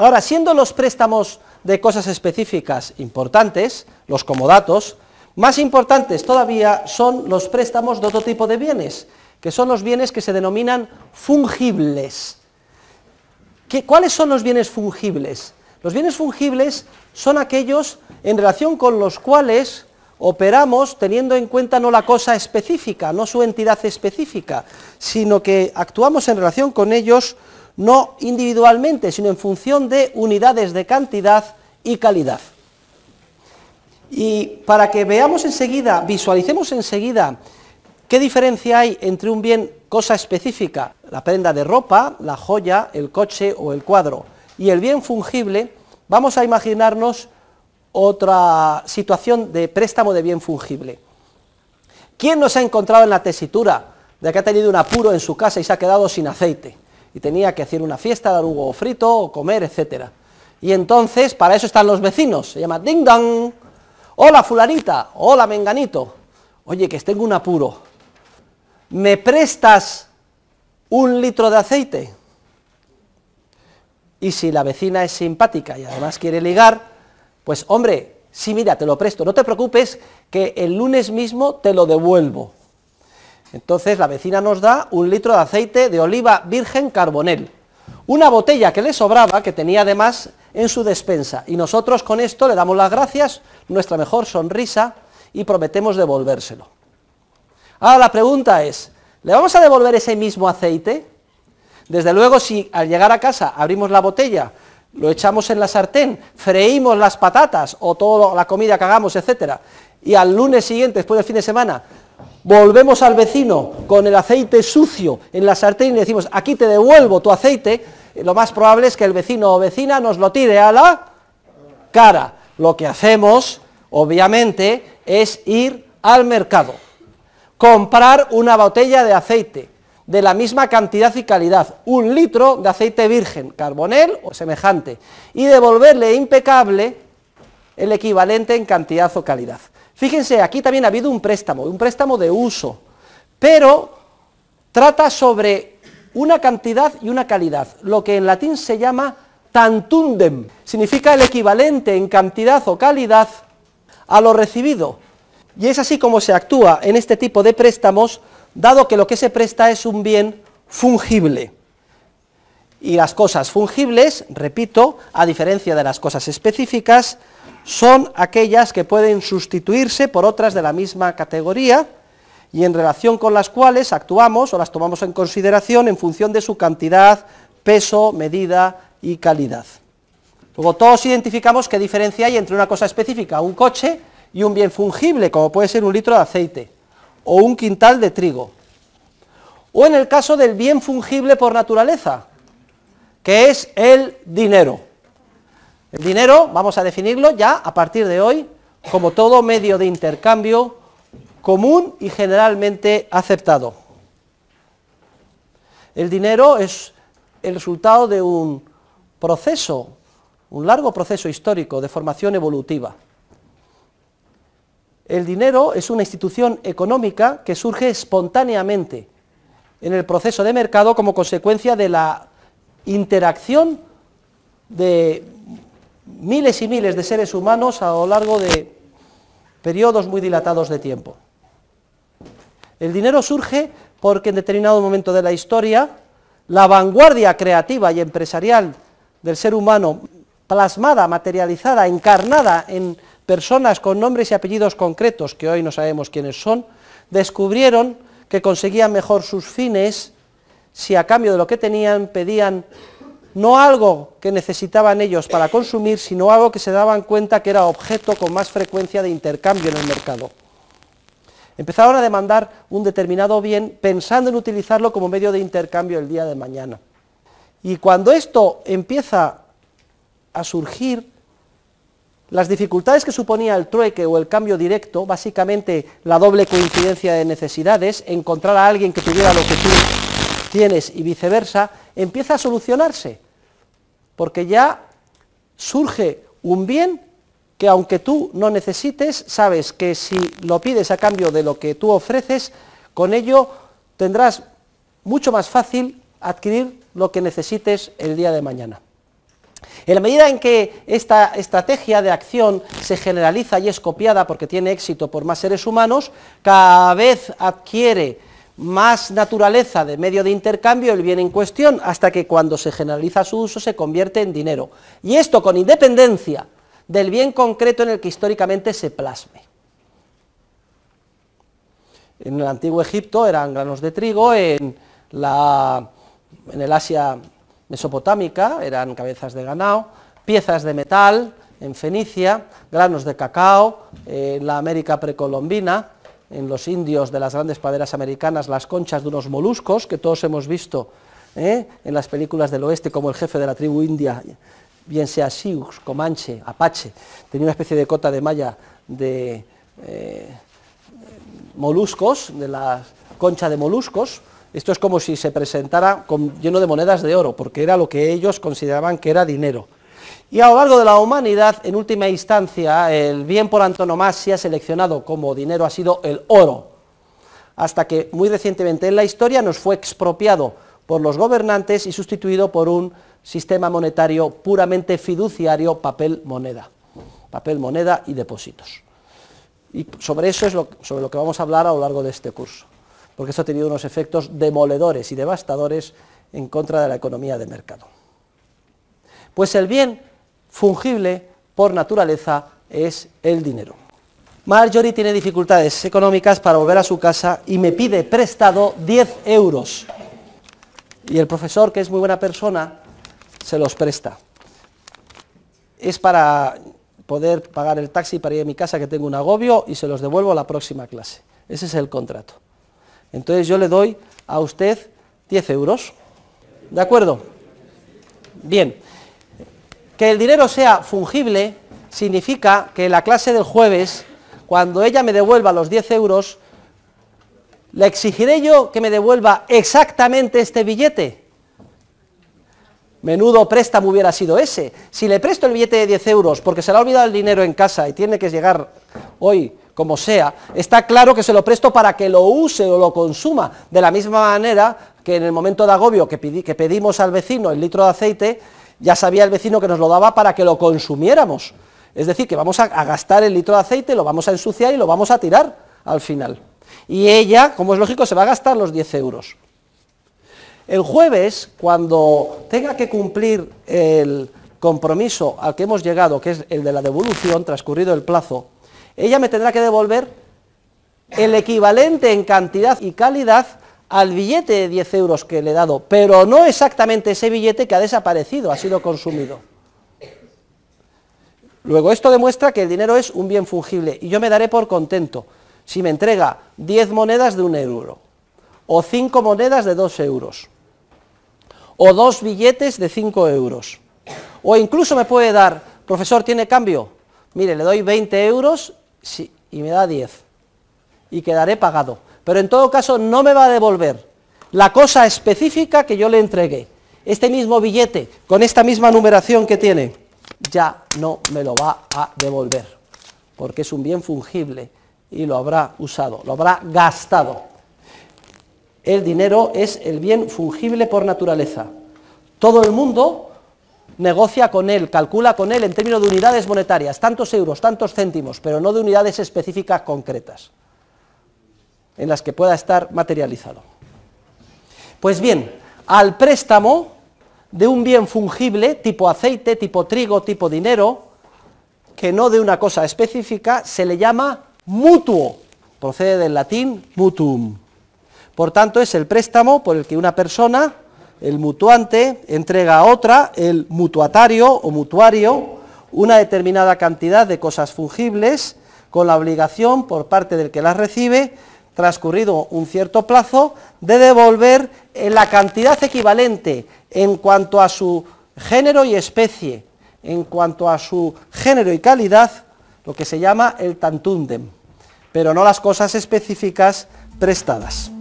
Ahora, siendo los préstamos de cosas específicas importantes, los comodatos, más importantes todavía son los préstamos de otro tipo de bienes, que son los bienes que se denominan fungibles. ¿Cuáles son los bienes fungibles? Los bienes fungibles son aquellos en relación con los cuales operamos teniendo en cuenta no la cosa específica, no su entidad específica, sino que actuamos en relación con ellos no individualmente, sino en función de unidades de cantidad y calidad. Y para que veamos enseguida, visualicemos enseguida qué diferencia hay entre un bien cosa específica, la prenda de ropa, la joya, el coche o el cuadro, y el bien fungible, vamos a imaginarnos otra situación de préstamo de bien fungible. ¿Quién nos ha encontrado en la tesitura de que ha tenido un apuro en su casa y se ha quedado sin aceite? y tenía que hacer una fiesta, dar huevo frito, o comer, etc. Y entonces, para eso están los vecinos, se llama ding dong, hola fulanita, hola menganito, oye, que tengo un apuro, ¿me prestas un litro de aceite? Y si la vecina es simpática y además quiere ligar, pues hombre, sí, mira, te lo presto, no te preocupes que el lunes mismo te lo devuelvo. Entonces la vecina nos da un litro de aceite de oliva virgen carbonel, una botella que le sobraba, que tenía además en su despensa. Y nosotros con esto le damos las gracias, nuestra mejor sonrisa, y prometemos devolvérselo. Ahora la pregunta es, ¿le vamos a devolver ese mismo aceite? Desde luego, si al llegar a casa abrimos la botella, lo echamos en la sartén, freímos las patatas o toda la comida que hagamos, etc., y al lunes siguiente, después del fin de semana, volvemos al vecino con el aceite sucio en la sartén y le decimos, aquí te devuelvo tu aceite, lo más probable es que el vecino o vecina nos lo tire a la cara. Lo que hacemos, obviamente, es ir al mercado, comprar una botella de aceite de la misma cantidad y calidad, un litro de aceite virgen, carbonel o semejante, y devolverle impecable el equivalente en cantidad o calidad. Fíjense, aquí también ha habido un préstamo, un préstamo de uso, pero trata sobre una cantidad y una calidad, lo que en latín se llama tantundem, significa el equivalente en cantidad o calidad a lo recibido. Y es así como se actúa en este tipo de préstamos, dado que lo que se presta es un bien fungible. Y las cosas fungibles, repito, a diferencia de las cosas específicas, son aquellas que pueden sustituirse por otras de la misma categoría y en relación con las cuales actuamos o las tomamos en consideración en función de su cantidad, peso, medida y calidad. Luego todos identificamos qué diferencia hay entre una cosa específica, un coche, y un bien fungible, como puede ser un litro de aceite o un quintal de trigo. O en el caso del bien fungible por naturaleza, que es el dinero. El dinero vamos a definirlo ya a partir de hoy como todo medio de intercambio común y generalmente aceptado. El dinero es el resultado de un proceso, un largo proceso histórico de formación evolutiva. El dinero es una institución económica que surge espontáneamente en el proceso de mercado como consecuencia de la interacción de miles y miles de seres humanos a lo largo de periodos muy dilatados de tiempo. El dinero surge porque en determinado momento de la historia la vanguardia creativa y empresarial del ser humano plasmada, materializada, encarnada en personas con nombres y apellidos concretos, que hoy no sabemos quiénes son, descubrieron que conseguían mejor sus fines si a cambio de lo que tenían pedían no algo que necesitaban ellos para consumir, sino algo que se daban cuenta que era objeto con más frecuencia de intercambio en el mercado. Empezaron a demandar un determinado bien pensando en utilizarlo como medio de intercambio el día de mañana. Y cuando esto empieza a surgir, las dificultades que suponía el trueque o el cambio directo, básicamente la doble coincidencia de necesidades, encontrar a alguien que tuviera lo que tú tienes y viceversa, empieza a solucionarse, porque ya surge un bien que aunque tú no necesites, sabes que si lo pides a cambio de lo que tú ofreces, con ello tendrás mucho más fácil adquirir lo que necesites el día de mañana. En la medida en que esta estrategia de acción se generaliza y es copiada porque tiene éxito por más seres humanos, cada vez adquiere más naturaleza de medio de intercambio el bien en cuestión, hasta que cuando se generaliza su uso se convierte en dinero. Y esto con independencia del bien concreto en el que históricamente se plasme. En el antiguo Egipto eran granos de trigo, en, la, el Asia mesopotámica eran cabezas de ganado, piezas de metal en Fenicia, granos de cacao, en la América precolombina, en los indios de las grandes praderas americanas las conchas de unos moluscos que todos hemos visto ¿eh? en las películas del oeste como el jefe de la tribu india, bien sea Sioux, Comanche, Apache, tenía una especie de cota de malla de eh, moluscos, de la concha de moluscos, esto es como si se presentara lleno de monedas de oro, porque era lo que ellos consideraban que era dinero. Y a lo largo de la humanidad, en última instancia, el bien por antonomasia seleccionado como dinero ha sido el oro, hasta que muy recientemente en la historia nos fue expropiado por los gobernantes y sustituido por un sistema monetario puramente fiduciario, papel moneda, papel moneda y depósitos. Y sobre eso es sobre lo que vamos a hablar a lo largo de este curso, porque esto ha tenido unos efectos demoledores y devastadores en contra de la economía de mercado. Pues el bien fungible por naturaleza es el dinero. Marjorie tiene dificultades económicas para volver a su casa y me pide prestado 10 euros. Y el profesor, que es muy buena persona, se los presta. Es para poder pagar el taxi para ir a mi casa que tengo un agobio y se los devuelvo a la próxima clase. Ese es el contrato. Entonces yo le doy a usted 10 euros. ¿De acuerdo? Bien. Que el dinero sea fungible significa que la clase del jueves, cuando ella me devuelva los 10 euros, le exigiré yo que me devuelva exactamente este billete. Menudo préstamo hubiera sido ese. Si le presto el billete de 10 euros porque se le ha olvidado el dinero en casa y tiene que llegar hoy como sea, está claro que se lo presto para que lo use o lo consuma. De la misma manera que en el momento de agobio que, que pedimos al vecino el litro de aceite, ya sabía el vecino que nos lo daba para que lo consumiéramos. Es decir, que vamos a, gastar el litro de aceite, lo vamos a ensuciar y lo vamos a tirar al final. Y ella, como es lógico, se va a gastar los 10 euros. El jueves, cuando tenga que cumplir el compromiso al que hemos llegado, que es el de la devolución, transcurrido el plazo, ella me tendrá que devolver el equivalente en cantidad y calidad al billete de 10 euros que le he dado, pero no exactamente ese billete que ha desaparecido, ha sido consumido. Luego, esto demuestra que el dinero es un bien fungible y yo me daré por contento si me entrega 10 monedas de un euro, o 5 monedas de 2 euros, o dos billetes de 5 euros, o incluso me puede dar, profesor, ¿tiene cambio? Mire, le doy 20 euros y me da 10 y quedaré pagado pero en todo caso no me va a devolver la cosa específica que yo le entregué. Este mismo billete, con esta misma numeración que tiene, ya no me lo va a devolver, porque es un bien fungible y lo habrá usado, lo habrá gastado. El dinero es el bien fungible por naturaleza. Todo el mundo negocia con él, calcula con él en términos de unidades monetarias, tantos euros, tantos céntimos, pero no de unidades específicas concretas en las que pueda estar materializado. Pues bien, al préstamo de un bien fungible, tipo aceite, tipo trigo, tipo dinero, que no de una cosa específica, se le llama mutuo. Procede del latín mutuum. Por tanto, es el préstamo por el que una persona, el mutuante, entrega a otra, el mutuatario o mutuario, una determinada cantidad de cosas fungibles con la obligación por parte del que las recibe transcurrido un cierto plazo, de devolver eh, la cantidad equivalente en cuanto a su género y especie, en cuanto a su género y calidad, lo que se llama el tantúndem, pero no las cosas específicas prestadas.